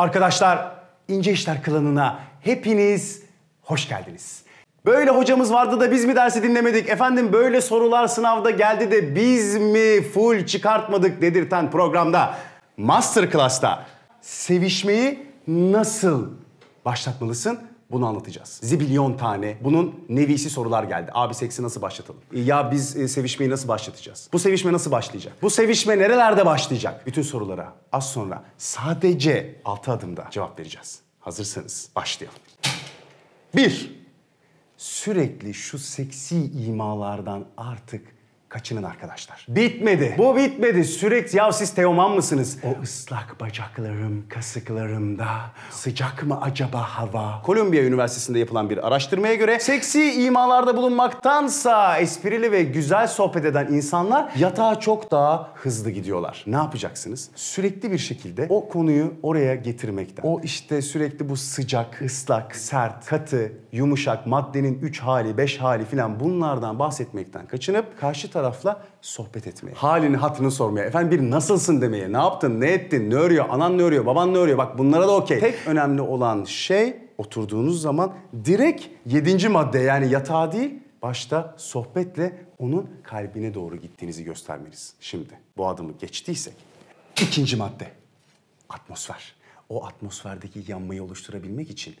Arkadaşlar İnce İşler Klanı'na hepiniz hoş geldiniz. Böyle hocamız vardı da biz mi dersi dinlemedik? Efendim böyle sorular sınavda geldi de biz mi full çıkartmadık dedirten programda master Masterclass'ta sevişmeyi nasıl başlatmalısın? Bunu anlatacağız. Zibilyon tane bunun nevisi sorular geldi. Abi seksi nasıl başlatalım? Ya biz e, sevişmeyi nasıl başlatacağız? Bu sevişme nasıl başlayacak? Bu sevişme nerelerde başlayacak? Bütün sorulara az sonra sadece 6 adımda cevap vereceğiz. Hazırsanız başlayalım. 1. Sürekli şu seksi imalardan artık Kaçının arkadaşlar. Bitmedi. Bu bitmedi. Sürekli ya siz Teoman mısınız? O ıslak bacaklarım, kasıklarımda sıcak mı acaba hava? Kolombiya Üniversitesi'nde yapılan bir araştırmaya göre seksi imalarda bulunmaktansa esprili ve güzel sohbet eden insanlar yatağa çok daha hızlı gidiyorlar. Ne yapacaksınız? Sürekli bir şekilde o konuyu oraya getirmekten. O işte sürekli bu sıcak, ıslak, sert, katı, yumuşak maddenin 3 hali, 5 hali filan bunlardan bahsetmekten kaçınıp karşı tarafı tarafla sohbet etmeye. Halini hatını sormaya. Efendim bir nasılsın demeye. Ne yaptın, ne ettin, ne örüyor, anan ne örüyor, baban ne örüyor. Bak bunlara da okey. Tek önemli olan şey oturduğunuz zaman direkt yedinci madde yani yatağa değil başta sohbetle onun kalbine doğru gittiğinizi göstermeniz. Şimdi bu adımı geçtiysek ikinci madde atmosfer. O atmosferdeki yanmayı oluşturabilmek için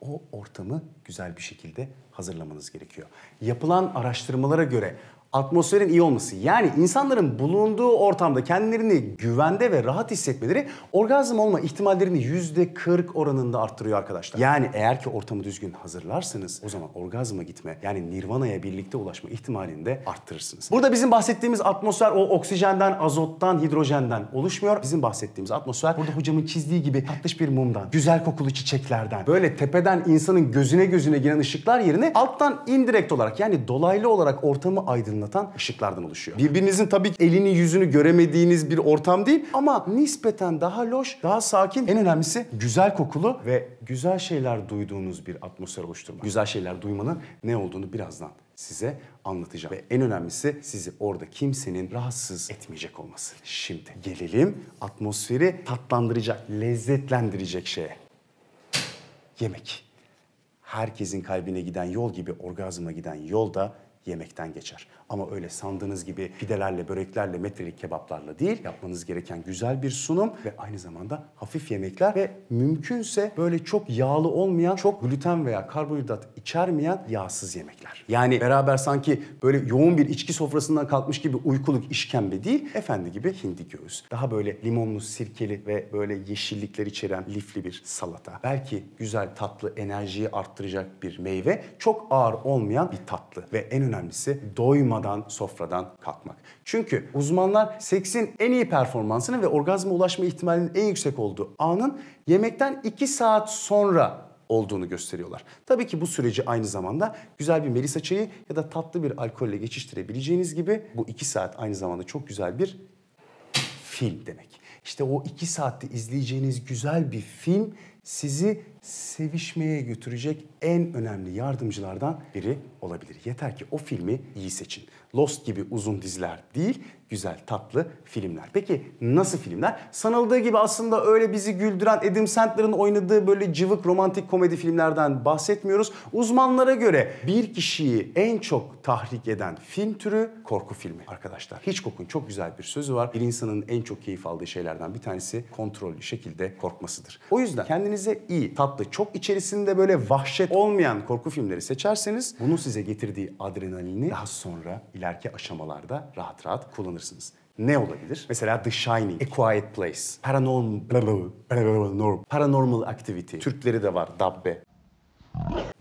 o ortamı güzel bir şekilde hazırlamanız gerekiyor. Yapılan araştırmalara göre atmosferin iyi olması. Yani insanların bulunduğu ortamda kendilerini güvende ve rahat hissetmeleri orgazm olma ihtimallerini %40 oranında arttırıyor arkadaşlar. Yani eğer ki ortamı düzgün hazırlarsanız o zaman orgazma gitme yani nirvana'ya birlikte ulaşma ihtimalini de arttırırsınız. Burada bizim bahsettiğimiz atmosfer o oksijenden, azottan, hidrojenden oluşmuyor. Bizim bahsettiğimiz atmosfer burada hocamın çizdiği gibi tatlış bir mumdan, güzel kokulu çiçeklerden, böyle tepeden insanın gözüne gözüne giren ışıklar yerine alttan indirekt olarak yani dolaylı olarak ortamı aydınlatan aydınlatan ışıklardan oluşuyor. Birbirinizin tabii elini yüzünü göremediğiniz bir ortam değil ama nispeten daha loş, daha sakin. En önemlisi güzel kokulu ve güzel şeyler duyduğunuz bir atmosfer oluşturmak. Güzel şeyler duymanın ne olduğunu birazdan size anlatacağım. Ve en önemlisi sizi orada kimsenin rahatsız etmeyecek olması. Şimdi gelelim atmosferi tatlandıracak, lezzetlendirecek şeye. Yemek. Herkesin kalbine giden yol gibi orgazma giden yol da yemekten geçer. Ama öyle sandığınız gibi pidelerle, böreklerle, metrelik kebaplarla değil. Yapmanız gereken güzel bir sunum ve aynı zamanda hafif yemekler ve mümkünse böyle çok yağlı olmayan, çok gluten veya karbonhidrat içermeyen yağsız yemekler. Yani beraber sanki böyle yoğun bir içki sofrasından kalkmış gibi uykuluk işkembe değil, efendi gibi hindi göğüs. Daha böyle limonlu, sirkeli ve böyle yeşillikler içeren lifli bir salata. Belki güzel tatlı enerjiyi arttıracak bir meyve, çok ağır olmayan bir tatlı ve en önemli önemlisi doymadan sofradan kalkmak. Çünkü uzmanlar seksin en iyi performansını ve orgazma ulaşma ihtimalinin en yüksek olduğu anın yemekten 2 saat sonra olduğunu gösteriyorlar. Tabii ki bu süreci aynı zamanda güzel bir melisa çayı ya da tatlı bir alkolle geçiştirebileceğiniz gibi bu 2 saat aynı zamanda çok güzel bir film demek. İşte o 2 saatte izleyeceğiniz güzel bir film sizi sevişmeye götürecek en önemli yardımcılardan biri olabilir. Yeter ki o filmi iyi seçin. Lost gibi uzun diziler değil, güzel tatlı filmler. Peki nasıl filmler? Sanıldığı gibi aslında öyle bizi güldüren Adam Sandler'ın oynadığı böyle cıvık romantik komedi filmlerden bahsetmiyoruz. Uzmanlara göre bir kişiyi en çok tahrik eden film türü korku filmi arkadaşlar. Hitchcock'un çok güzel bir sözü var. Bir insanın en çok keyif aldığı şeylerden bir tanesi kontrollü şekilde korkmasıdır. O yüzden kendinize iyi, tatlı, çok içerisinde böyle vahşet olmayan korku filmleri seçerseniz bunun size getirdiği adrenalini daha sonra ilaç ileriki aşamalarda rahat rahat kullanırsınız. Ne olabilir? Mesela The Shining, A Quiet Place, Paranormal, Paranormal Activity. Türkleri de var, Dabbe.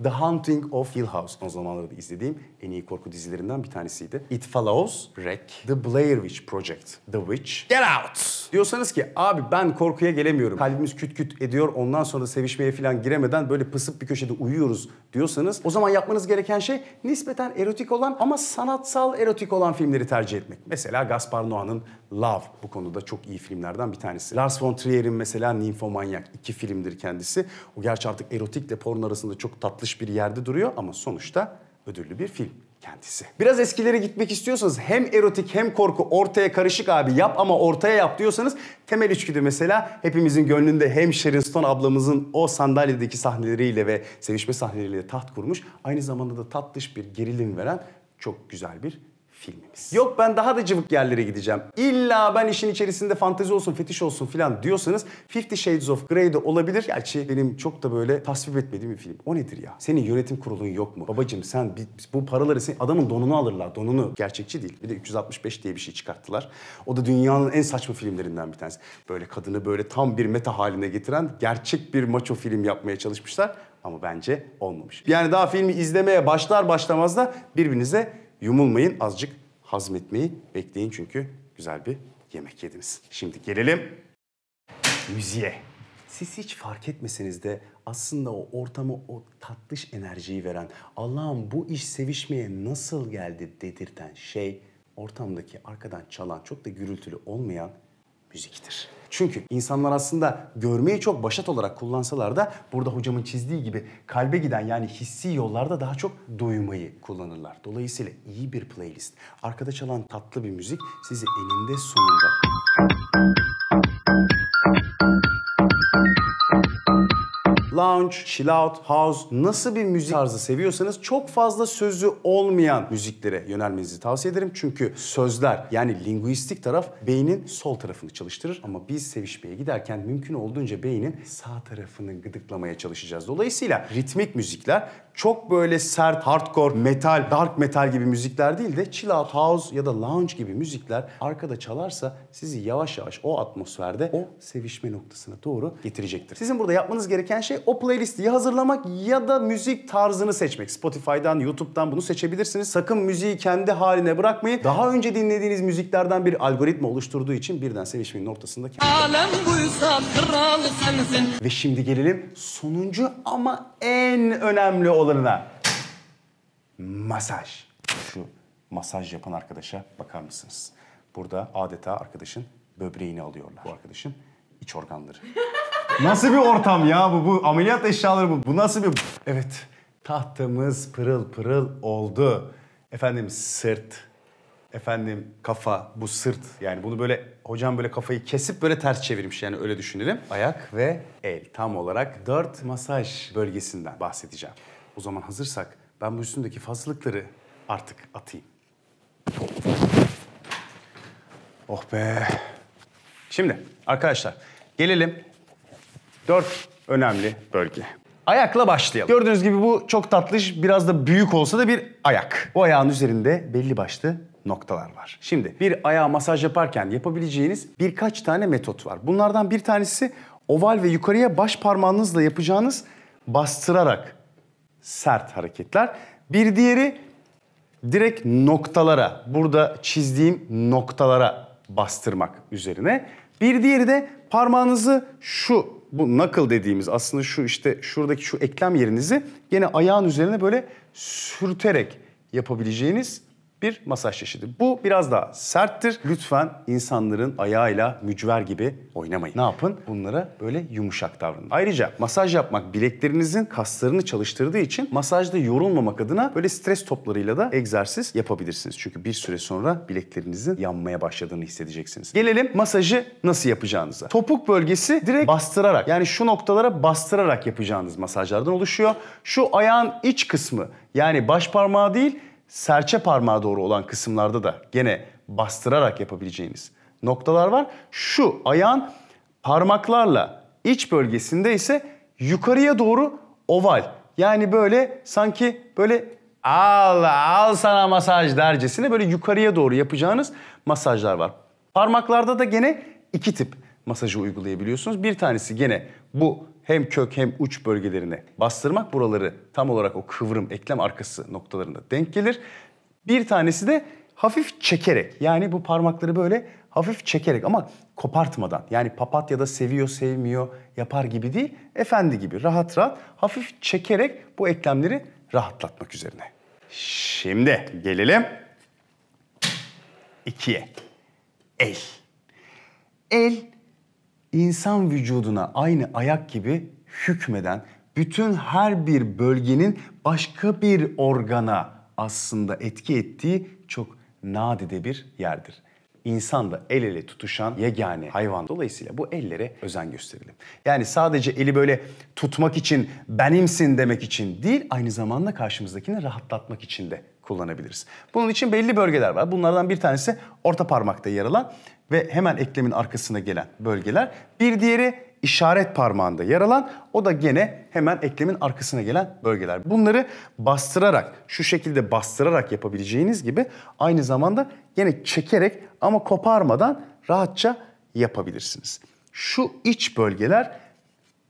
The Haunting of Hill House o zamanlarda izlediğim en iyi korku dizilerinden bir tanesiydi. It Follows, Wreck, The Blair Witch Project, The Witch, Get Out! Diyorsanız ki abi ben korkuya gelemiyorum, kalbimiz küt küt ediyor ondan sonra sevişmeye falan giremeden böyle pısıp bir köşede uyuyoruz diyorsanız o zaman yapmanız gereken şey nispeten erotik olan ama sanatsal erotik olan filmleri tercih etmek. Mesela Gaspar Noa'nın Love bu konuda çok iyi filmlerden bir tanesi. Lars von Trier'in mesela Nymphomaniac iki filmdir kendisi. O gerçi artık erotikle porn arasında çok çok tatlış bir yerde duruyor ama sonuçta ödüllü bir film kendisi. Biraz eskilere gitmek istiyorsanız hem erotik hem korku ortaya karışık abi yap ama ortaya yap diyorsanız temel üçgüdü mesela hepimizin gönlünde hem Sharon Stone ablamızın o sandalyedeki sahneleriyle ve sevişme sahneleriyle taht kurmuş aynı zamanda da tatlış bir gerilim veren çok güzel bir filmimiz. Yok ben daha da cıvık yerlere gideceğim. İlla ben işin içerisinde fantezi olsun, fetiş olsun filan diyorsanız Fifty Shades of Grey de olabilir. Gerçi benim çok da böyle tasvip etmediğim bir film. O nedir ya? Senin yönetim kurulun yok mu? Babacım sen bu paraları sen adamın donunu alırlar. Donunu gerçekçi değil. Bir de 365 diye bir şey çıkarttılar. O da dünyanın en saçma filmlerinden bir tanesi. Böyle kadını böyle tam bir meta haline getiren gerçek bir maço film yapmaya çalışmışlar. Ama bence olmamış. Yani daha filmi izlemeye başlar başlamaz da birbirinize Yumulmayın azıcık hazmetmeyi bekleyin çünkü güzel bir yemek yediniz. Şimdi gelelim müziğe. Siz hiç fark etmeseniz de aslında o ortama o tatlış enerjiyi veren, Allah'ım bu iş sevişmeye nasıl geldi dedirten şey ortamdaki arkadan çalan çok da gürültülü olmayan müziktir. Çünkü insanlar aslında görmeyi çok başat olarak kullansalar da burada hocamın çizdiği gibi kalbe giden yani hissi yollarda daha çok duymayı kullanırlar. Dolayısıyla iyi bir playlist, arkada çalan tatlı bir müzik sizi eninde sonunda lounge, chill out, house nasıl bir müzik tarzı seviyorsanız çok fazla sözü olmayan müziklere yönelmenizi tavsiye ederim. Çünkü sözler yani linguistik taraf beynin sol tarafını çalıştırır ama biz sevişmeye giderken mümkün olduğunca beynin sağ tarafını gıdıklamaya çalışacağız. Dolayısıyla ritmik müzikler çok böyle sert, hardcore, metal, dark metal gibi müzikler değil de chill out house ya da lounge gibi müzikler arkada çalarsa sizi yavaş yavaş o atmosferde o sevişme noktasına doğru getirecektir. Sizin burada yapmanız gereken şey o playlisti ya hazırlamak ya da müzik tarzını seçmek. Spotify'dan, YouTube'dan bunu seçebilirsiniz. Sakın müziği kendi haline bırakmayın. Daha önce dinlediğiniz müziklerden bir algoritma oluşturduğu için birden sevişmenin ortasında Alem buysa kral sensin. Ve şimdi gelelim sonuncu ama en önemli olanına. Masaj. Şu masaj yapan arkadaşa bakar mısınız? Burada adeta arkadaşın böbreğini alıyorlar. Bu arkadaşın iç organları. Nasıl bir ortam ya bu? Bu ameliyat eşyaları bu. Bu nasıl bir... Evet. Tahtamız pırıl pırıl oldu. Efendim sırt. Efendim kafa. Bu sırt. Yani bunu böyle hocam böyle kafayı kesip böyle ters çevirmiş yani öyle düşünelim. Ayak ve el. Tam olarak dört masaj bölgesinden bahsedeceğim. O zaman hazırsak ben bu üstündeki fazlalıkları artık atayım. Oh be. Şimdi arkadaşlar gelelim Dört önemli bölge. Ayakla başlayalım. Gördüğünüz gibi bu çok tatlış, biraz da büyük olsa da bir ayak. Bu ayağın üzerinde belli başlı noktalar var. Şimdi bir ayağa masaj yaparken yapabileceğiniz birkaç tane metot var. Bunlardan bir tanesi oval ve yukarıya baş parmağınızla yapacağınız bastırarak sert hareketler. Bir diğeri direkt noktalara, burada çizdiğim noktalara bastırmak üzerine. Bir diğeri de parmağınızı şu bu knuckle dediğimiz aslında şu işte şuradaki şu eklem yerinizi yine ayağın üzerine böyle sürterek yapabileceğiniz bir masaj çeşidi. Bu biraz daha serttir. Lütfen insanların ayağıyla mücver gibi oynamayın. Ne yapın? Bunlara böyle yumuşak davranın. Ayrıca masaj yapmak bileklerinizin kaslarını çalıştırdığı için masajda yorulmamak adına böyle stres toplarıyla da egzersiz yapabilirsiniz. Çünkü bir süre sonra bileklerinizin yanmaya başladığını hissedeceksiniz. Gelelim masajı nasıl yapacağınıza. Topuk bölgesi direkt bastırarak yani şu noktalara bastırarak yapacağınız masajlardan oluşuyor. Şu ayağın iç kısmı yani baş parmağı değil serçe parmağa doğru olan kısımlarda da gene bastırarak yapabileceğiniz noktalar var. Şu ayağın parmaklarla iç bölgesinde ise yukarıya doğru oval. Yani böyle sanki böyle al al sana masaj dercesine böyle yukarıya doğru yapacağınız masajlar var. Parmaklarda da gene iki tip masajı uygulayabiliyorsunuz. Bir tanesi gene bu hem kök hem uç bölgelerine bastırmak buraları tam olarak o kıvrım eklem arkası noktalarında denk gelir. Bir tanesi de hafif çekerek yani bu parmakları böyle hafif çekerek ama kopartmadan yani papatya da seviyor sevmiyor yapar gibi değil efendi gibi rahat rahat hafif çekerek bu eklemleri rahatlatmak üzerine. Şimdi gelelim ikiye. El. El insan vücuduna aynı ayak gibi hükmeden bütün her bir bölgenin başka bir organa aslında etki ettiği çok nadide bir yerdir. İnsan da el ele tutuşan yegane hayvan. Dolayısıyla bu ellere özen gösterelim. Yani sadece eli böyle tutmak için, benimsin demek için değil, aynı zamanda karşımızdakini rahatlatmak için de kullanabiliriz. Bunun için belli bölgeler var. Bunlardan bir tanesi orta parmakta yer alan ve hemen eklemin arkasına gelen bölgeler. Bir diğeri işaret parmağında yer alan o da gene hemen eklemin arkasına gelen bölgeler. Bunları bastırarak şu şekilde bastırarak yapabileceğiniz gibi aynı zamanda gene çekerek ama koparmadan rahatça yapabilirsiniz. Şu iç bölgeler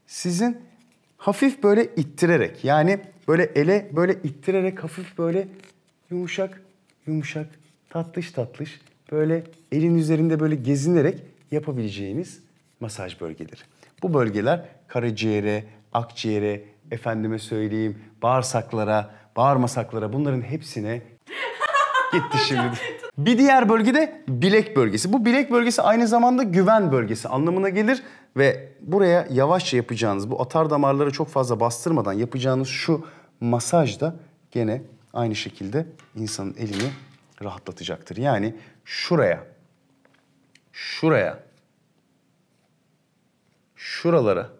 sizin hafif böyle ittirerek yani böyle ele böyle ittirerek hafif böyle yumuşak yumuşak tatlış tatlış böyle elin üzerinde böyle gezinerek yapabileceğiniz masaj bölgeleri. Bu bölgeler karaciğere, akciğere, efendime söyleyeyim bağırsaklara, bağırmasaklara bunların hepsine gitti şimdi. Bir diğer bölge de bilek bölgesi. Bu bilek bölgesi aynı zamanda güven bölgesi anlamına gelir ve buraya yavaşça yapacağınız bu atar damarları çok fazla bastırmadan yapacağınız şu masaj da gene aynı şekilde insanın elini rahatlatacaktır. Yani şuraya, şuraya, şuralara,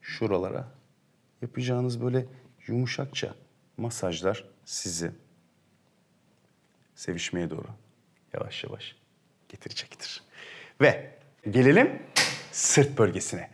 şuralara yapacağınız böyle yumuşakça masajlar sizi sevişmeye doğru yavaş yavaş getirecektir. Ve gelelim sırt bölgesine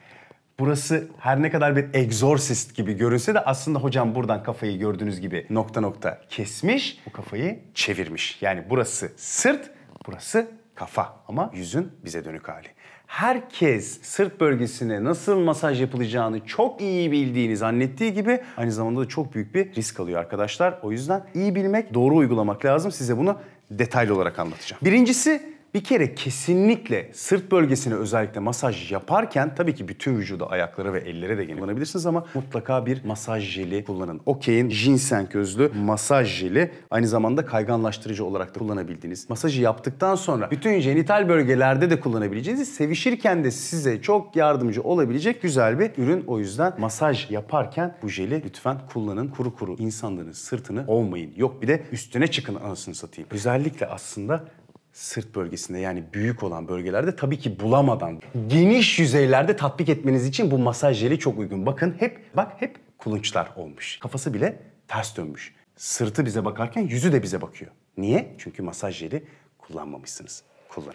burası her ne kadar bir egzorsist gibi görünse de aslında hocam buradan kafayı gördüğünüz gibi nokta nokta kesmiş, bu kafayı çevirmiş. Yani burası sırt, burası kafa ama yüzün bize dönük hali. Herkes sırt bölgesine nasıl masaj yapılacağını çok iyi bildiğini zannettiği gibi aynı zamanda da çok büyük bir risk alıyor arkadaşlar. O yüzden iyi bilmek, doğru uygulamak lazım. Size bunu detaylı olarak anlatacağım. Birincisi bir kere kesinlikle sırt bölgesine özellikle masaj yaparken tabii ki bütün vücuda, ayaklara ve ellere de gene kullanabilirsiniz ama mutlaka bir masaj jeli kullanın. Okey'in ginseng özlü masaj jeli aynı zamanda kayganlaştırıcı olarak da kullanabildiğiniz. Masajı yaptıktan sonra bütün genital bölgelerde de kullanabileceğiniz, sevişirken de size çok yardımcı olabilecek güzel bir ürün. O yüzden masaj yaparken bu jeli lütfen kullanın. Kuru kuru insanların sırtını olmayın. Yok bir de üstüne çıkın anasını satayım. Özellikle aslında sırt bölgesinde yani büyük olan bölgelerde tabii ki bulamadan geniş yüzeylerde tatbik etmeniz için bu masaj jeli çok uygun. Bakın hep bak hep kulunçlar olmuş. Kafası bile ters dönmüş. Sırtı bize bakarken yüzü de bize bakıyor. Niye? Çünkü masaj jeli kullanmamışsınız. Kullanın.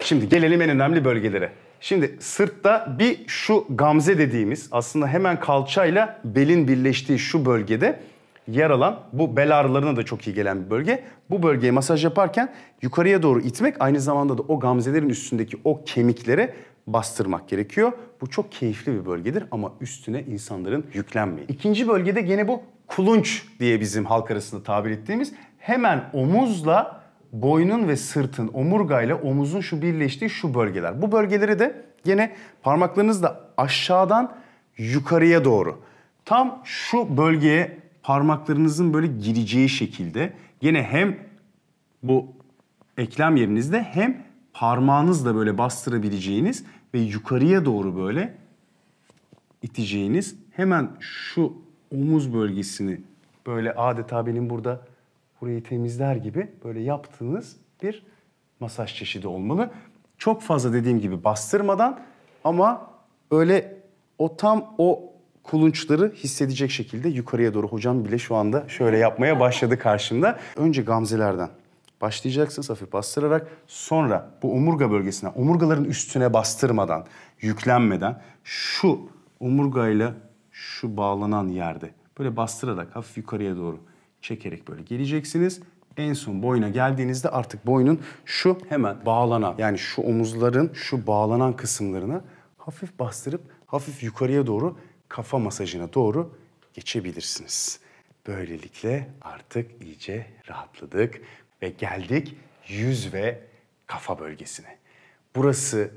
Şimdi gelelim en önemli bölgelere. Şimdi sırtta bir şu gamze dediğimiz aslında hemen kalçayla belin birleştiği şu bölgede yer alan bu bel ağrılarına da çok iyi gelen bir bölge. Bu bölgeye masaj yaparken yukarıya doğru itmek aynı zamanda da o gamzelerin üstündeki o kemiklere bastırmak gerekiyor. Bu çok keyifli bir bölgedir ama üstüne insanların yüklenmeyin. İkinci bölgede gene bu kulunç diye bizim halk arasında tabir ettiğimiz hemen omuzla boynun ve sırtın omurgayla omuzun şu birleştiği şu bölgeler. Bu bölgeleri de gene parmaklarınızla aşağıdan yukarıya doğru tam şu bölgeye parmaklarınızın böyle gireceği şekilde gene hem bu eklem yerinizde hem parmağınızla böyle bastırabileceğiniz ve yukarıya doğru böyle iteceğiniz hemen şu omuz bölgesini böyle adeta benim burada burayı temizler gibi böyle yaptığınız bir masaj çeşidi olmalı. Çok fazla dediğim gibi bastırmadan ama öyle o tam o kulunçları hissedecek şekilde yukarıya doğru. Hocam bile şu anda şöyle yapmaya başladı karşımda. Önce gamzelerden başlayacaksınız hafif bastırarak. Sonra bu omurga bölgesine, omurgaların üstüne bastırmadan, yüklenmeden şu omurgayla şu bağlanan yerde böyle bastırarak hafif yukarıya doğru çekerek böyle geleceksiniz. En son boyuna geldiğinizde artık boynun şu hemen bağlanan yani şu omuzların şu bağlanan kısımlarına hafif bastırıp hafif yukarıya doğru kafa masajına doğru geçebilirsiniz. Böylelikle artık iyice rahatladık ve geldik yüz ve kafa bölgesine. Burası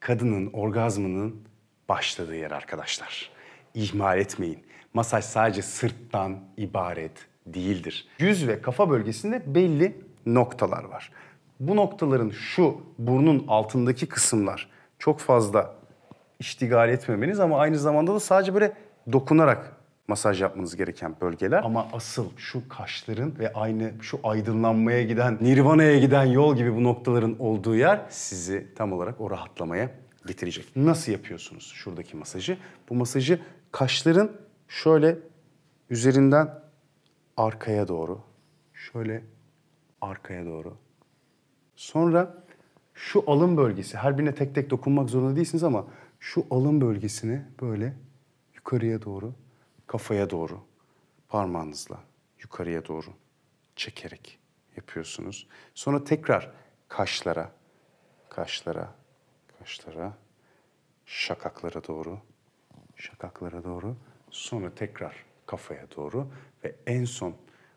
kadının orgazmının başladığı yer arkadaşlar. İhmal etmeyin. Masaj sadece sırttan ibaret değildir. Yüz ve kafa bölgesinde belli noktalar var. Bu noktaların şu burnun altındaki kısımlar çok fazla iştigal etmemeniz ama aynı zamanda da sadece böyle dokunarak masaj yapmanız gereken bölgeler. Ama asıl şu kaşların ve aynı şu aydınlanmaya giden, nirvana'ya giden yol gibi bu noktaların olduğu yer sizi tam olarak o rahatlamaya getirecek. Nasıl yapıyorsunuz şuradaki masajı? Bu masajı kaşların şöyle üzerinden arkaya doğru, şöyle arkaya doğru. Sonra şu alın bölgesi, her birine tek tek dokunmak zorunda değilsiniz ama şu alın bölgesini böyle yukarıya doğru, kafaya doğru parmağınızla yukarıya doğru çekerek yapıyorsunuz. Sonra tekrar kaşlara, kaşlara, kaşlara, şakaklara doğru, şakaklara doğru. Sonra tekrar kafaya doğru ve en son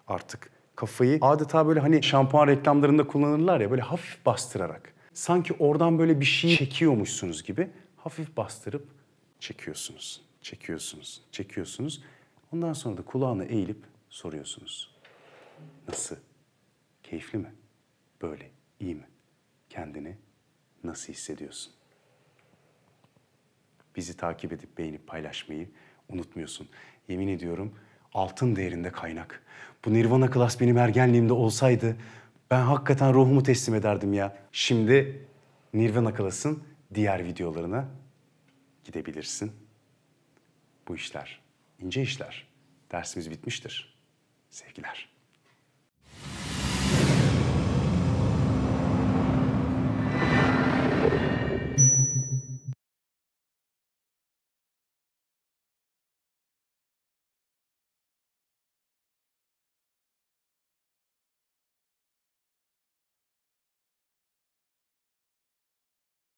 artık kafayı adeta böyle hani şampuan reklamlarında kullanırlar ya böyle hafif bastırarak. Sanki oradan böyle bir şey çekiyormuşsunuz gibi hafif bastırıp çekiyorsunuz, çekiyorsunuz, çekiyorsunuz. Ondan sonra da kulağını eğilip soruyorsunuz. Nasıl? Keyifli mi? Böyle iyi mi? Kendini nasıl hissediyorsun? Bizi takip edip beğenip paylaşmayı unutmuyorsun. Yemin ediyorum altın değerinde kaynak. Bu Nirvana Class benim ergenliğimde olsaydı ben hakikaten ruhumu teslim ederdim ya. Şimdi Nirvana Class'ın diğer videolarına gidebilirsin. Bu işler ince işler. Dersimiz bitmiştir. Sevgiler.